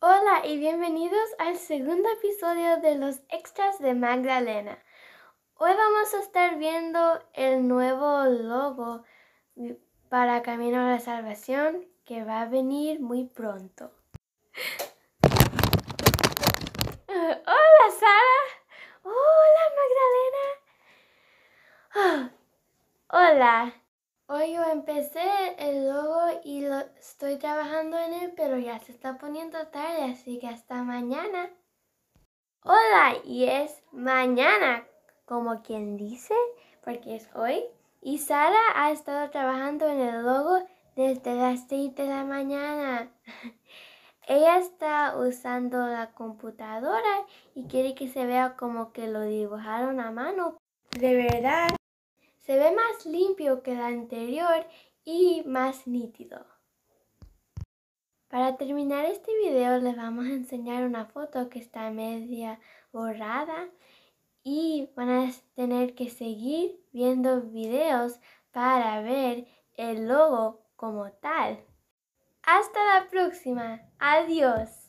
Hola y bienvenidos al segundo episodio de los extras de Magdalena. Hoy vamos a estar viendo el nuevo logo para Camino a la Salvación que va a venir muy pronto. Hola Sara. Hola Magdalena. Ah, hola. Hoy yo empecé el logo y lo estoy trabajando en él, pero ya se está poniendo tarde, así que hasta mañana. Hola, y es mañana, como quien dice, porque es hoy. Y Sara ha estado trabajando en el logo desde las 7 de la mañana. Ella está usando la computadora y quiere que se vea como que lo dibujaron a mano. De verdad. Se ve más limpio que la anterior y más nítido. Para terminar este video les vamos a enseñar una foto que está media borrada y van a tener que seguir viendo videos para ver el logo como tal. Hasta la próxima. Adiós.